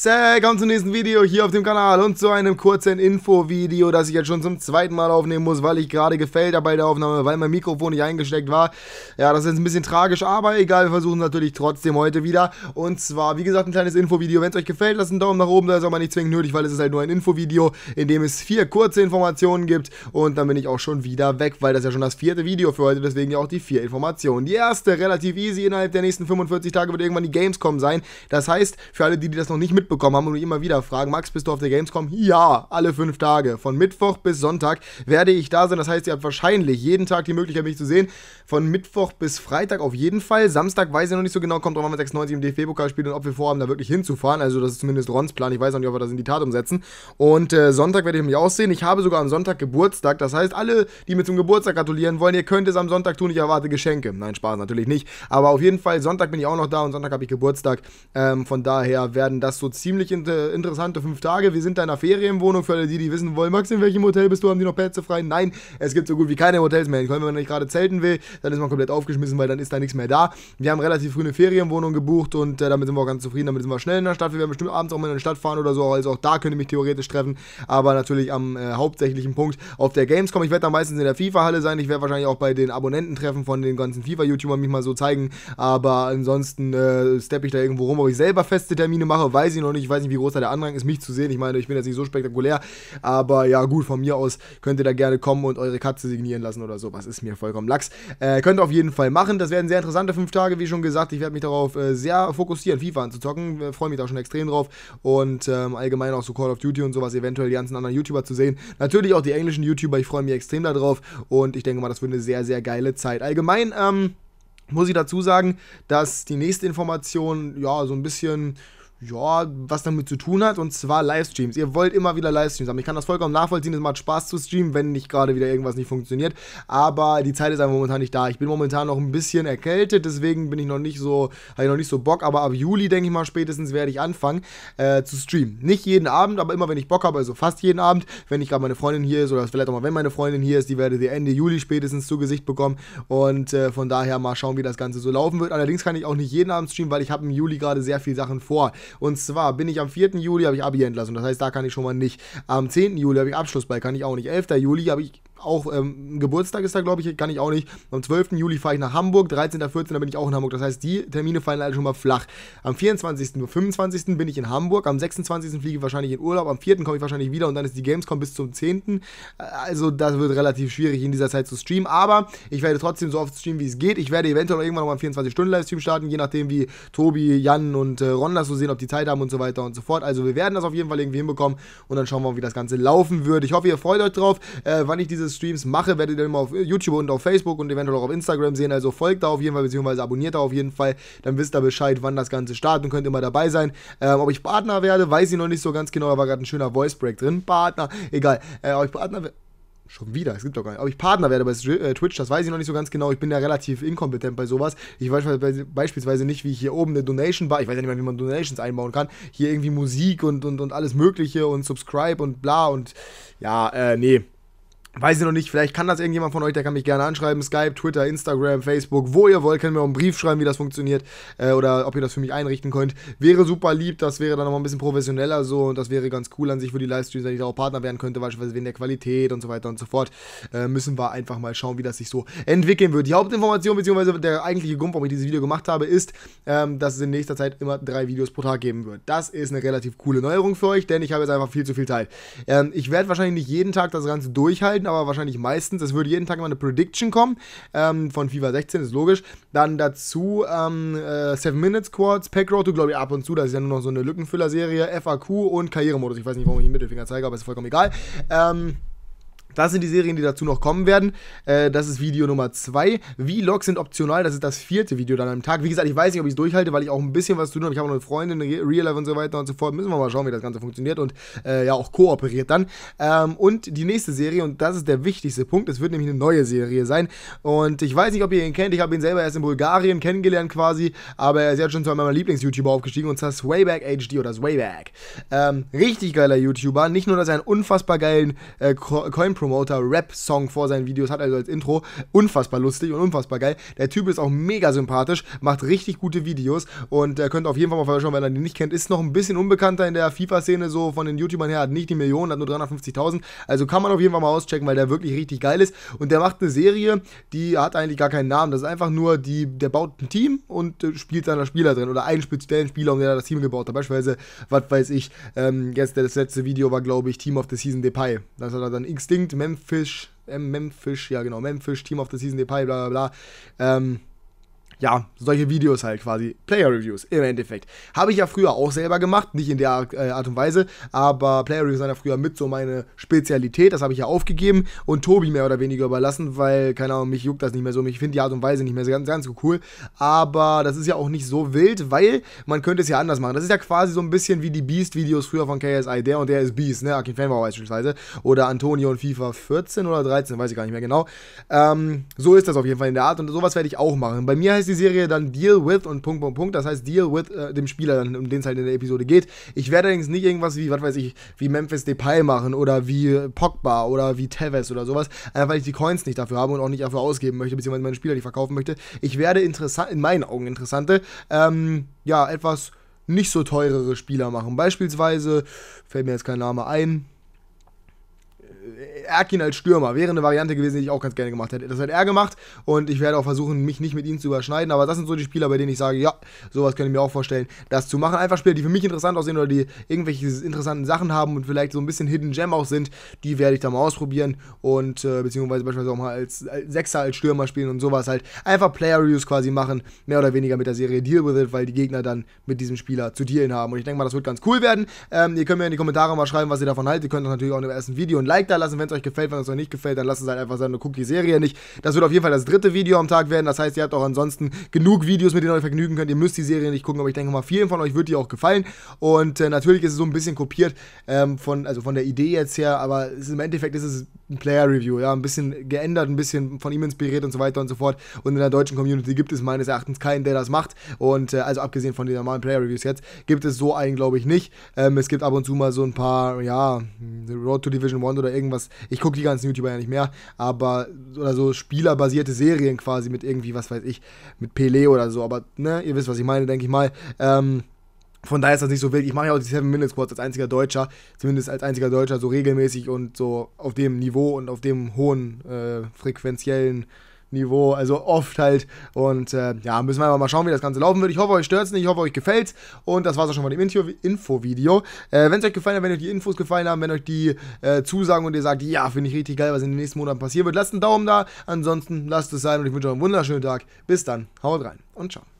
Willkommen zum nächsten Video hier auf dem Kanal und zu einem kurzen Info-Video, das ich jetzt schon zum zweiten Mal aufnehmen muss, weil ich gerade gefällt habe bei der Aufnahme, weil mein Mikrofon nicht eingesteckt war. Ja, das ist jetzt ein bisschen tragisch, aber egal, wir versuchen es natürlich trotzdem heute wieder. Und zwar, wie gesagt, ein kleines Info-Video. Wenn es euch gefällt, lasst einen Daumen nach oben, da ist aber nicht zwingend nötig, weil es ist halt nur ein Info-Video, in dem es vier kurze Informationen gibt. Und dann bin ich auch schon wieder weg, weil das ja schon das vierte Video für heute, deswegen ja auch die vier Informationen. Die erste, relativ easy, innerhalb der nächsten 45 Tage wird irgendwann die Gamescom sein. Das heißt, für alle, die, die das noch nicht mitbekommen mitbekommen haben und immer wieder fragen, Max, bist du auf der Gamescom? Ja, alle fünf Tage. Von Mittwoch bis Sonntag werde ich da sein. Das heißt, ihr habt wahrscheinlich jeden Tag die Möglichkeit, mich zu sehen. Von Mittwoch bis Freitag auf jeden Fall. Samstag weiß ich noch nicht so genau, kommt drauf an, wenn 96 im DFB-Pokal spielt und ob wir vorhaben, da wirklich hinzufahren. Also das ist zumindest Rons Plan. Ich weiß noch nicht, ob wir das in die Tat umsetzen. Und äh, Sonntag werde ich mich aussehen. Ich habe sogar am Sonntag Geburtstag. Das heißt, alle, die mir zum Geburtstag gratulieren wollen, ihr könnt es am Sonntag tun. Ich erwarte Geschenke. Nein, Spaß natürlich nicht. Aber auf jeden Fall, Sonntag bin ich auch noch da und Sonntag habe ich Geburtstag. Ähm, von daher werden das so ziemlich inter interessante fünf Tage. Wir sind da in einer Ferienwohnung. Für alle die, die wissen wollen, Max, in welchem Hotel bist du? Haben die noch Plätze frei? Nein, es gibt so gut wie keine Hotels mehr. Wenn man nicht gerade zelten will, dann ist man komplett aufgeschmissen, weil dann ist da nichts mehr da. Wir haben relativ früh eine Ferienwohnung gebucht und äh, damit sind wir auch ganz zufrieden. Damit sind wir schnell in der Stadt. Wir werden bestimmt abends auch mal in der Stadt fahren oder so. Also auch da könnt ihr mich theoretisch treffen. Aber natürlich am äh, hauptsächlichen Punkt auf der Gamescom. Ich werde dann meistens in der FIFA-Halle sein. Ich werde wahrscheinlich auch bei den Abonnenten treffen von den ganzen FIFA-YouTubern mich mal so zeigen. Aber ansonsten äh, steppe ich da irgendwo rum. Ob ich selber feste Termine mache, weiß ich ich noch nicht. Ich weiß nicht, wie groß da der Andrang ist, mich zu sehen. Ich meine, ich bin jetzt nicht so spektakulär. Aber ja, gut, von mir aus könnt ihr da gerne kommen und eure Katze signieren lassen oder so. Was ist mir vollkommen lax. Äh, könnt ihr auf jeden Fall machen. Das werden sehr interessante fünf Tage, wie schon gesagt. Ich werde mich darauf äh, sehr fokussieren, FIFA anzuzocken. Äh, Freue mich da schon extrem drauf. Und ähm, allgemein auch so Call of Duty und sowas, eventuell die ganzen anderen YouTuber zu sehen. Natürlich auch die englischen YouTuber. Ich freue mich extrem darauf. Und ich denke mal, das wird eine sehr, sehr geile Zeit. Allgemein, ähm, muss ich dazu sagen, dass die nächste Information ja so ein bisschen ja, was damit zu tun hat, und zwar Livestreams. Ihr wollt immer wieder Livestreams haben. Ich kann das vollkommen nachvollziehen, es macht Spaß zu streamen, wenn nicht gerade wieder irgendwas nicht funktioniert. Aber die Zeit ist einfach momentan nicht da. Ich bin momentan noch ein bisschen erkältet, deswegen bin ich noch nicht so, habe ich noch nicht so Bock, aber ab Juli, denke ich mal, spätestens werde ich anfangen äh, zu streamen. Nicht jeden Abend, aber immer wenn ich Bock habe, also fast jeden Abend, wenn ich gerade meine Freundin hier ist, oder vielleicht auch mal, wenn meine Freundin hier ist, die werde ihr Ende Juli spätestens zu Gesicht bekommen. Und äh, von daher mal schauen, wie das Ganze so laufen wird. Allerdings kann ich auch nicht jeden Abend streamen, weil ich habe im Juli gerade sehr viele Sachen vor. Und zwar bin ich am 4. Juli, habe ich Abi entlassen. Das heißt, da kann ich schon mal nicht. Am 10. Juli habe ich Abschlussball, kann ich auch nicht. 11. Juli habe ich auch ähm, Geburtstag ist da, glaube ich, kann ich auch nicht. Am 12. Juli fahre ich nach Hamburg, 13. 14. bin ich auch in Hamburg. Das heißt, die Termine fallen alle schon mal flach. Am 24. und 25. bin ich in Hamburg, am 26. fliege ich wahrscheinlich in Urlaub, am 4. komme ich wahrscheinlich wieder und dann ist die Gamescom bis zum 10. Also das wird relativ schwierig in dieser Zeit zu streamen, aber ich werde trotzdem so oft streamen, wie es geht. Ich werde eventuell irgendwann noch mal einen 24-Stunden-Livestream starten, je nachdem, wie Tobi, Jan und äh, Ron das so sehen, ob die Zeit haben und so weiter und so fort. Also wir werden das auf jeden Fall irgendwie hinbekommen und dann schauen wir mal, wie das Ganze laufen wird. Ich hoffe, ihr freut euch drauf, äh, wann ich dieses diese Streams mache, werdet ihr immer auf YouTube und auf Facebook und eventuell auch auf Instagram sehen. Also folgt da auf jeden Fall, beziehungsweise abonniert da auf jeden Fall. Dann wisst ihr Bescheid, wann das Ganze startet und könnt immer dabei sein. Ähm, ob ich Partner werde, weiß ich noch nicht so ganz genau. Da war gerade ein schöner Voice Break drin. Partner, egal. Äh, ob ich Partner werde. Schon wieder, es gibt doch gar nicht. Ob ich Partner werde bei äh, Twitch, das weiß ich noch nicht so ganz genau. Ich bin ja relativ inkompetent bei sowas. Ich weiß beispielsweise nicht, wie ich hier oben eine Donation bar, ich weiß ja nicht mal, wie man Donations einbauen kann. Hier irgendwie Musik und, und, und alles Mögliche und Subscribe und bla und ja, äh, nee. Weiß ich noch nicht, vielleicht kann das irgendjemand von euch, der kann mich gerne anschreiben. Skype, Twitter, Instagram, Facebook, wo ihr wollt, könnt mir auch einen Brief schreiben, wie das funktioniert äh, oder ob ihr das für mich einrichten könnt. Wäre super lieb, das wäre dann nochmal ein bisschen professioneller so und das wäre ganz cool an sich für die Livestreams, wenn ich da auch Partner werden könnte, beispielsweise wegen der Qualität und so weiter und so fort. Äh, müssen wir einfach mal schauen, wie das sich so entwickeln wird. Die Hauptinformation beziehungsweise der eigentliche Grund, warum ich dieses Video gemacht habe, ist, ähm, dass es in nächster Zeit immer drei Videos pro Tag geben wird. Das ist eine relativ coole Neuerung für euch, denn ich habe jetzt einfach viel zu viel Zeit. Ähm, ich werde wahrscheinlich nicht jeden Tag das Ganze durchhalten, aber wahrscheinlich meistens. Es würde jeden Tag immer eine Prediction kommen ähm, von FIFA 16, ist logisch. Dann dazu ähm, äh, Seven minute Squads, Pack Road glaube ich, ab und zu. Das ist ja nur noch so eine Lückenfüller-Serie, FAQ und Karrieremodus. Ich weiß nicht, warum ich den Mittelfinger zeige, aber ist vollkommen egal. Ähm, das sind die Serien, die dazu noch kommen werden. Äh, das ist Video Nummer 2. Vlogs sind optional, das ist das vierte Video dann am Tag. Wie gesagt, ich weiß nicht, ob ich es durchhalte, weil ich auch ein bisschen was zu tun habe. Ich habe noch eine Freundin, Real Life und so weiter und so fort. Müssen wir mal schauen, wie das Ganze funktioniert und äh, ja auch kooperiert dann. Ähm, und die nächste Serie, und das ist der wichtigste Punkt, es wird nämlich eine neue Serie sein. Und ich weiß nicht, ob ihr ihn kennt. Ich habe ihn selber erst in Bulgarien kennengelernt quasi, aber er ist jetzt schon zu einem meiner Lieblings-YouTuber aufgestiegen und zwar Swayback HD oder Swayback. Ähm, richtig geiler YouTuber. Nicht nur, dass er einen unfassbar geilen äh, Coin-Pro Promoter Rap-Song vor seinen Videos hat, also als Intro. Unfassbar lustig und unfassbar geil. Der Typ ist auch mega sympathisch, macht richtig gute Videos und äh, könnt auf jeden Fall mal vorbeischauen, wenn ihr den nicht kennt. Ist noch ein bisschen unbekannter in der FIFA-Szene, so von den YouTubern her, hat nicht die Millionen, hat nur 350.000. Also kann man auf jeden Fall mal auschecken, weil der wirklich richtig geil ist. Und der macht eine Serie, die hat eigentlich gar keinen Namen. Das ist einfach nur, die, der baut ein Team und äh, spielt seiner Spieler drin oder einen speziellen Spieler, um den er das Team gebaut hat. Beispielsweise, was weiß ich, ähm, jetzt das letzte Video war, glaube ich, Team of the Season Depay. Das hat er dann Instinct Memphis, Memphis, ja genau, Memphis, Team of the Season, Depay, bla bla bla. Ähm, ja, solche Videos halt quasi. Player Reviews im Endeffekt. Habe ich ja früher auch selber gemacht, nicht in der äh, Art und Weise, aber Player Reviews waren ja früher mit so meine Spezialität. Das habe ich ja aufgegeben und Tobi mehr oder weniger überlassen, weil, keine Ahnung, mich juckt das nicht mehr so. Ich finde die Art und Weise nicht mehr so ganz, ganz so cool. Aber das ist ja auch nicht so wild, weil man könnte es ja anders machen. Das ist ja quasi so ein bisschen wie die Beast-Videos früher von KSI. Der und der ist Beast, ne? Akin Fanbau beispielsweise. Oder Antonio und FIFA 14 oder 13, weiß ich gar nicht mehr genau. Ähm, so ist das auf jeden Fall in der Art und sowas werde ich auch machen. Bei mir heißt die Serie dann Deal with und Punkt, Punkt, Punkt. Das heißt Deal with äh, dem Spieler, um den es halt in der Episode geht. Ich werde allerdings nicht irgendwas wie, was weiß ich, wie Memphis Depay machen oder wie Pogba oder wie Tevez oder sowas, einfach weil ich die Coins nicht dafür habe und auch nicht dafür ausgeben möchte, beziehungsweise meine Spieler nicht verkaufen möchte. Ich werde interessant, in meinen Augen interessante, ähm, ja, etwas nicht so teurere Spieler machen. Beispielsweise, fällt mir jetzt kein Name ein, Erkin als Stürmer wäre eine Variante gewesen, die ich auch ganz gerne gemacht hätte. Das hat er gemacht und ich werde auch versuchen, mich nicht mit ihm zu überschneiden. Aber das sind so die Spieler, bei denen ich sage, ja, sowas könnte ich mir auch vorstellen, das zu machen. Einfach Spieler, die für mich interessant aussehen oder die irgendwelche interessanten Sachen haben und vielleicht so ein bisschen Hidden Gem auch sind, die werde ich da mal ausprobieren und äh, beziehungsweise beispielsweise auch mal als, als Sechser, als Stürmer spielen und sowas halt. Einfach Player Reviews quasi machen, mehr oder weniger mit der Serie Deal with it, weil die Gegner dann mit diesem Spieler zu dealen haben. Und ich denke mal, das wird ganz cool werden. Ähm, ihr könnt mir in die Kommentare mal schreiben, was ihr davon haltet. Ihr könnt natürlich auch im ersten Video ein Like da lassen, wenn es euch euch gefällt, wenn es euch nicht gefällt, dann lasst es halt einfach sein und guckt die Serie nicht. Das wird auf jeden Fall das dritte Video am Tag werden. Das heißt, ihr habt auch ansonsten genug Videos, mit denen ihr euch vergnügen könnt. Ihr müsst die Serie nicht gucken, aber ich denke mal, vielen von euch wird die auch gefallen. Und äh, natürlich ist es so ein bisschen kopiert ähm, von, also von der Idee jetzt her, aber ist, im Endeffekt ist es ein Player Review, ja, ein bisschen geändert, ein bisschen von ihm inspiriert und so weiter und so fort. Und in der deutschen Community gibt es meines Erachtens keinen, der das macht. Und äh, also abgesehen von den normalen Player Reviews jetzt, gibt es so einen, glaube ich, nicht. Ähm, es gibt ab und zu mal so ein paar, ja, Road to Division 1 oder irgendwas. Ich gucke die ganzen YouTuber ja nicht mehr, aber oder so spielerbasierte Serien quasi mit irgendwie, was weiß ich, mit Pele oder so. Aber ne, ihr wisst, was ich meine, denke ich mal. Ähm, von daher ist das nicht so wild. Ich mache ja auch die 7 Minute Squads als einziger Deutscher, zumindest als einziger Deutscher, so regelmäßig und so auf dem Niveau und auf dem hohen äh, frequenziellen Niveau, also oft halt. Und äh, ja, müssen wir einfach mal schauen, wie das Ganze laufen wird. Ich hoffe, euch stört es nicht, ich hoffe, euch gefällt's. Und das war es auch schon mal dem Info-Video. Äh, wenn es euch gefallen hat, wenn euch die Infos gefallen haben, wenn euch die äh, Zusagen und ihr sagt, ja, finde ich richtig geil, was in den nächsten Monaten passieren wird, lasst einen Daumen da. Ansonsten lasst es sein und ich wünsche euch einen wunderschönen Tag. Bis dann, haut rein und ciao.